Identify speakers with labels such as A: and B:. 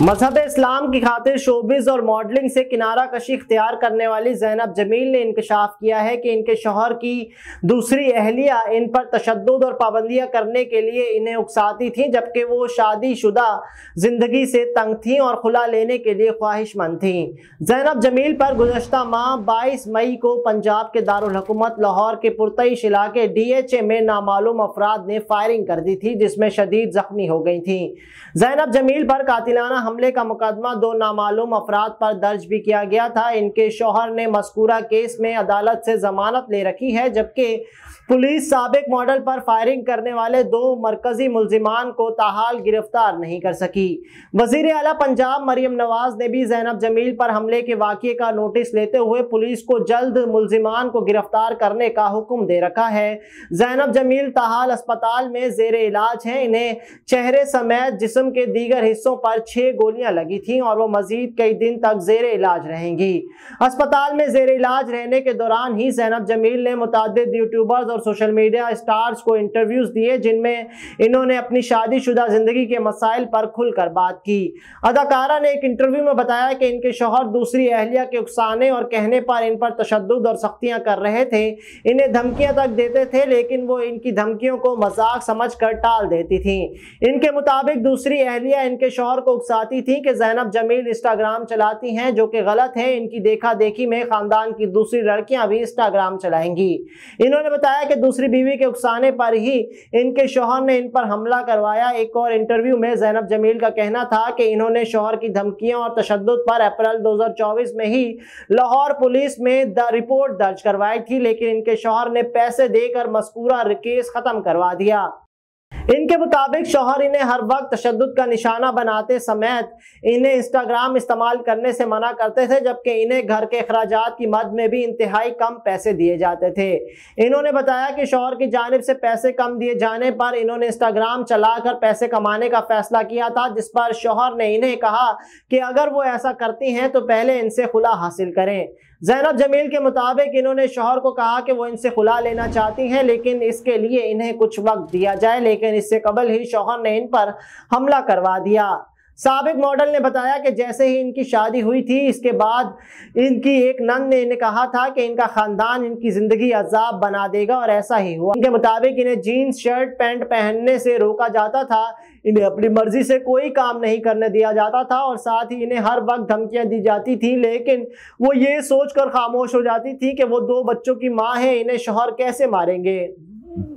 A: मजहब इस्लाम की खातिर शोबिज और मॉडलिंग से किनारा कशी इख्तियार करने वाली जैनब जमील ने इंकशाफ किया है कि इनके शोहर की दूसरी अहलिया इन पर तशद और पाबंदियां करने के लिए इन्हें उकसाती थी जबकि वो शादी शुदा ज़िंदगी से तंग थी और खुला लेने के लिए ख्वाहिशमंद थी जैनब जमील पर गुजशत माह बाईस मई को पंजाब के दारकूमत लाहौर के पुरतईश इलाके डी एच ए में नामालूम अफराद ने फायरिंग कर दी थी जिसमें शदीद जख्मी हो गई थी जैनब जमील पर कातिलाना हमले का मुकदमा दो नामालूम अफराद पर दर्ज भी किया गया था इनके शोहर ने मस्कूरा केस में अदालत से जमानत ले रखी है जबकि पुलिस सबक मॉडल पर फायरिंग करने वाले दो मरकजी मुलजिमान को ताहाल गिरफ्तार नहीं कर सकी वजीर अला पंजाब मरियम नवाज ने भी जैनब जमील पर हमले के वाक़े का नोटिस लेते हुए पुलिस को जल्द मुलजिमान को गिरफ्तार करने का हुक्म दे रखा है जैनब जमील ताहाल अस्पताल में जेर इलाज है इन्हें चेहरे समेत जिसम के दीगर हिस्सों पर छः लिए गोलियां लगी थी और वो मजीद कई दिन तक जेर इलाज रहेंगी अस्पताल में जेर इलाज रहने के दौरान ही सैनब जमील ने मुतद यूट्यूबर्स और सोशल मीडिया स्टार्स को इंटरव्यूज दिए जिनमें इन्होंने अपनी शादीशुदा जिंदगी के मसाइल पर खुलकर बात की अदाकारा ने एक इंटरव्यू में बताया कि इनके शोहर दूसरी अहलिया के उकसाने और कहने पर इन पर तशद और सख्तियां कर रहे थे इन्हें धमकियां तक देते थे लेकिन वो इनकी धमकियों को मजाक समझ कर टाल देती थी इनके मुताबिक दूसरी अहलिया इनके शोहर को उकसा बताती थी कि जैनब जमील इंस्टाग्राम चलाती हैं जो कि गलत है इनकी देखा देखी में ख़ानदान की दूसरी लड़कियां भी इंस्टाग्राम चलाएंगी इन्होंने बताया कि दूसरी बीवी के उकसाने पर ही इनके शोहर ने इन पर हमला करवाया एक और इंटरव्यू में जैनब जमील का कहना था कि इन्होंने शोहर की धमकियों और तशद पर अप्रैल दो में ही लाहौर पुलिस में द रिपोर्ट दर्ज करवाई थी लेकिन इनके शोहर ने पैसे देकर मस्कूरा केस ख़त्म करवा दिया इनके मुताबिक शोहर इन्हें हर वक्त तशद का निशाना बनाते समेत इन्हें इंस्टाग्राम इस्तेमाल करने से मना करते थे जबकि इन्हें घर के अखराज की मद में भी इंतहाई कम पैसे दिए जाते थे इन्होंने बताया कि शोहर की जानब से पैसे कम दिए जाने पर इन्होंने इंस्टाग्राम चलाकर पैसे कमाने का फैसला किया था जिस पर शोहर ने इन्हें कहा कि अगर वो ऐसा करती हैं तो पहले इनसे खुला हासिल करें जैनब जमील के मुताबिक इन्होंने शोहर को कहा कि वो इनसे खुला लेना चाहती हैं लेकिन इसके लिए इन्हें कुछ वक्त दिया जाए लेकिन लेकिन इससे कबल ही शौहर ने इन पर हमला करवा दिया सबक मॉडल ने बताया कि जैसे ही इनकी शादी हुई थी इसके बाद इनकी एक नंद ने इन्हें कहा था कि इनका ख़ानदान इनकी ज़िंदगी अजाब बना देगा और ऐसा ही हुआ इनके मुताबिक इन्हें जीन्स शर्ट पैंट पहनने से रोका जाता था इन्हें अपनी मर्जी से कोई काम नहीं करने दिया जाता था और साथ ही इन्हें हर वक्त धमकियां दी जाती थी लेकिन वो ये सोचकर खामोश हो जाती थी कि वो दो बच्चों की माँ है इन्हें शोहर कैसे मारेंगे